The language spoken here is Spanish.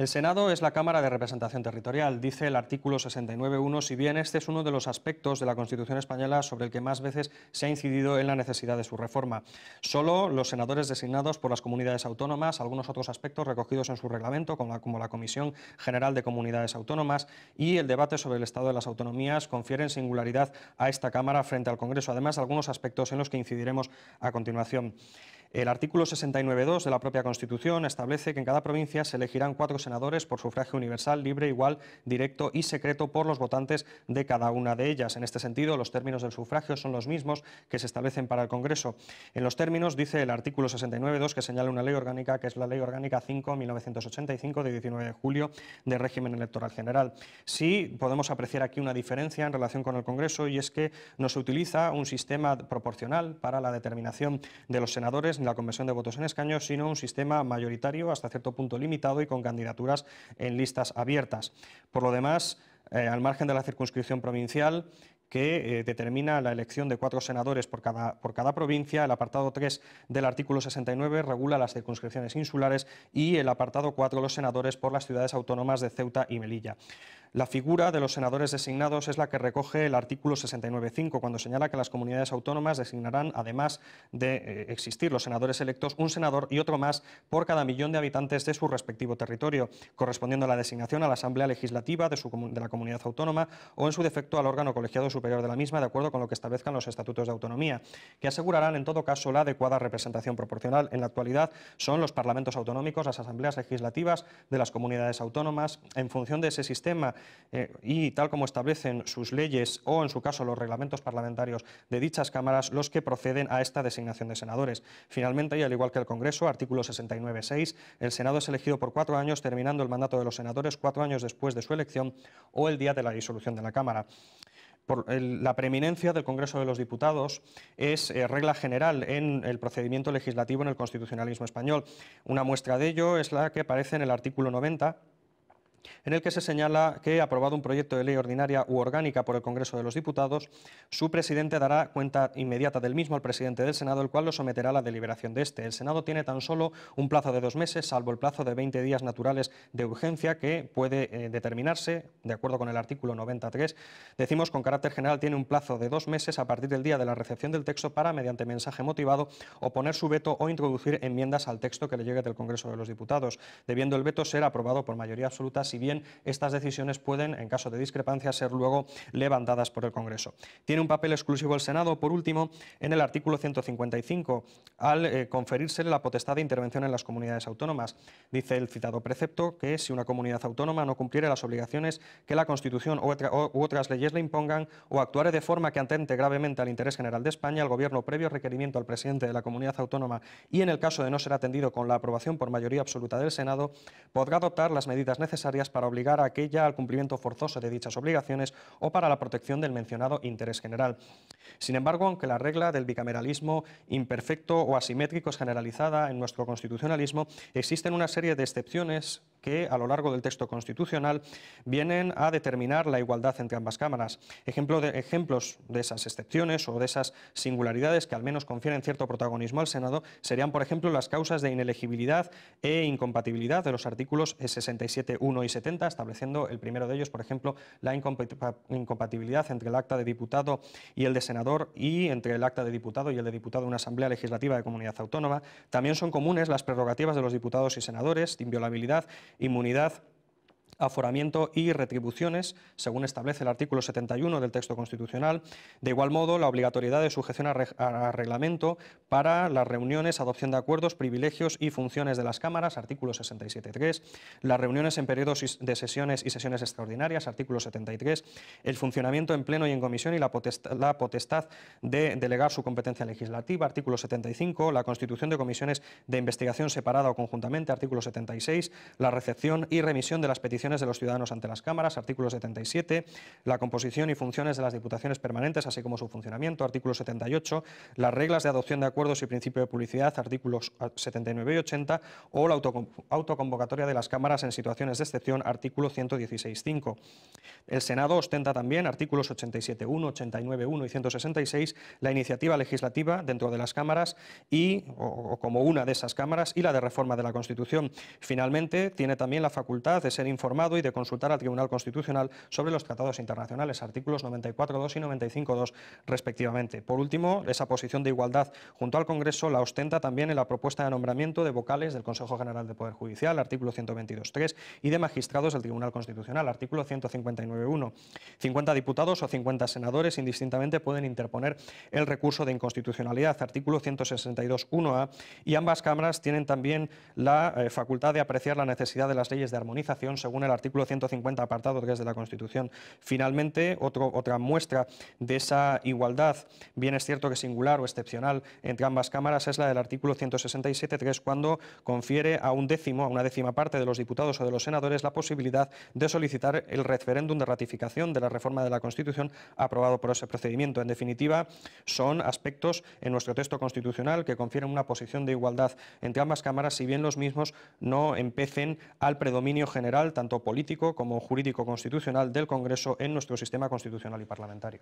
El Senado es la Cámara de Representación Territorial, dice el artículo 69.1, si bien este es uno de los aspectos de la Constitución española sobre el que más veces se ha incidido en la necesidad de su reforma. Solo los senadores designados por las comunidades autónomas, algunos otros aspectos recogidos en su reglamento, como la, Comisión General de Comunidades Autónomas y el debate sobre el estado de las autonomías, confieren singularidad a esta Cámara frente al Congreso. Además, algunos aspectos en los que incidiremos a continuación. El artículo 69.2 de la propia Constitución establece que en cada provincia se elegirán cuatro senadores senadores por sufragio universal, libre, igual, directo y secreto por los votantes de cada una de ellas. En este sentido, los términos del sufragio son los mismos que se establecen para el Congreso. En los términos, dice el artículo 69.2, que señala una ley orgánica, que es la Ley Orgánica 5-1985 de 19 de julio de régimen electoral general. Sí podemos apreciar aquí una diferencia en relación con el Congreso y es que no se utiliza un sistema proporcional para la determinación de los senadores ni la conversión de votos en escaños, sino un sistema mayoritario hasta cierto punto limitado y con candidatos en listas abiertas. Por lo demás, eh, al margen de la circunscripción provincial, que eh, determina la elección de cuatro senadores por cada, por cada, provincia. El apartado 3 del artículo 69 regula las circunscripciones insulares y el apartado 4 los senadores por las ciudades autónomas de Ceuta y Melilla. La figura de los senadores designados es la que recoge el artículo 69.5, cuando señala que las comunidades autónomas designarán, además de eh, existir los senadores electos, un senador y otro más por cada millón de habitantes de su respectivo territorio, correspondiendo a la designación a la Asamblea Legislativa de, de la comunidad autónoma o, en su defecto, al órgano colegiado superior de la misma, de acuerdo con lo que establezcan los estatutos de autonomía, que asegurarán, en todo caso, la adecuada representación proporcional. En la actualidad son los parlamentos autonómicos, las asambleas legislativas de las comunidades autónomas. En función de ese sistema, eh, y tal como establecen sus leyes o, en su caso, los reglamentos parlamentarios de dichas cámaras, los que proceden a esta designación de senadores. Finalmente, y al igual que el Congreso, artículo 69.6, el Senado es elegido por cuatro años, terminando el mandato de los senadores cuatro años después de su elección o el día de la disolución de la Cámara. la preeminencia del Congreso de los Diputados es eh, regla general en el procedimiento legislativo en el constitucionalismo español. Una muestra de ello es la que aparece en el artículo 90 en el que se señala que, aprobado un proyecto de ley ordinaria u orgánica por el Congreso de los Diputados, su presidente dará cuenta inmediata del mismo al presidente del Senado, el cual lo someterá a la deliberación de este. El Senado tiene tan solo un plazo de dos meses, salvo el plazo de 20 días naturales de urgencia que puede eh, determinarse, de acuerdo con el artículo 93. Decimos, con carácter general, tiene un plazo de dos meses a partir del día de la recepción del texto para, mediante mensaje motivado, oponer su veto o introducir enmiendas al texto que le llegue del Congreso de los Diputados, debiendo el veto ser aprobado por mayoría absoluta si bien estas decisiones pueden, en caso de discrepancia, ser luego levantadas por el Congreso. Tiene un papel exclusivo el Senado, por último, en el artículo 155, al eh, conferirse la potestad de intervención en las comunidades autónomas. Dice el citado precepto que si una comunidad autónoma no cumpliere las obligaciones que la Constitución u, otras leyes le impongan o actuare de forma que atente gravemente al interés general de España, el Gobierno, previo requerimiento al presidente de la comunidad autónoma y en el caso de no ser atendido con la aprobación por mayoría absoluta del Senado, podrá adoptar las medidas necesarias para obligar a aquella al cumplimiento forzoso de dichas obligaciones o para la protección del mencionado interés general. Sin embargo, aunque la regla del bicameralismo imperfecto o asimétrico es generalizada en nuestro constitucionalismo, existen una serie de excepciones que a lo largo del texto constitucional vienen a determinar la igualdad entre ambas cámaras. Ejemplo de, ejemplos de esas excepciones o de esas singularidades que al menos confieren cierto protagonismo al Senado serían, por ejemplo, las causas de inelegibilidad e incompatibilidad de los artículos 67, y 70, estableciendo el primero de ellos, por ejemplo, la incompatibilidad entre el acta de diputado y el de senador y entre el acta de diputado y el de diputado de una asamblea legislativa de comunidad autónoma. También son comunes las prerrogativas de los diputados y senadores, de inviolabilidad inmunidad aforamiento y retribuciones, según establece el artículo 71 del texto constitucional. De igual modo, la obligatoriedad de sujeción a, reglamento para las reuniones, adopción de acuerdos, privilegios y funciones de las cámaras, artículo 67.3, las reuniones en periodos de sesiones y sesiones extraordinarias, artículo 73, el funcionamiento en pleno y en comisión y la potestad de delegar su competencia legislativa, artículo 75, la constitución de comisiones de investigación separada o conjuntamente, artículo 76, la recepción y remisión de las peticiones de los ciudadanos ante las cámaras, artículo 77, la composición y funciones de las diputaciones permanentes, así como su funcionamiento, artículo 78, las reglas de adopción de acuerdos y principio de publicidad, artículos 79 y 80, o la autoconvocatoria de las cámaras en situaciones de excepción, artículo 116.5. El Senado ostenta también artículos 87.1, 89.1 y 166 la iniciativa legislativa dentro de las cámaras y, o como una de esas cámaras, y la de reforma de la Constitución. Finalmente, tiene también la facultad de ser informado y de consultar al Tribunal Constitucional sobre los tratados internacionales, artículos 94.2 y 95.2 respectivamente. Por último, esa posición de igualdad junto al Congreso la ostenta también en la propuesta de nombramiento de vocales del Consejo General de Poder Judicial, artículo 122.3, y de magistrados del Tribunal Constitucional, artículo 159.1. 50 diputados o 50 senadores indistintamente pueden interponer el recurso de inconstitucionalidad, artículo 162.1a, y ambas cámaras tienen también la eh, facultad de apreciar la necesidad de las leyes de armonización según el artículo 150, apartado 3 de la Constitución. Finalmente, otra muestra de esa igualdad, bien es cierto que singular o excepcional entre ambas cámaras, es la del artículo 167.3, cuando confiere a un décimo, a una décima parte de los diputados o de los senadores la posibilidad de solicitar el referéndum de ratificación de la reforma de la Constitución aprobado por ese procedimiento. En definitiva, son aspectos en nuestro texto constitucional que confieren una posición de igualdad entre ambas cámaras, si bien los mismos no empecen al predominio general, tanto político como jurídico constitucional del Congreso en nuestro sistema constitucional y parlamentario.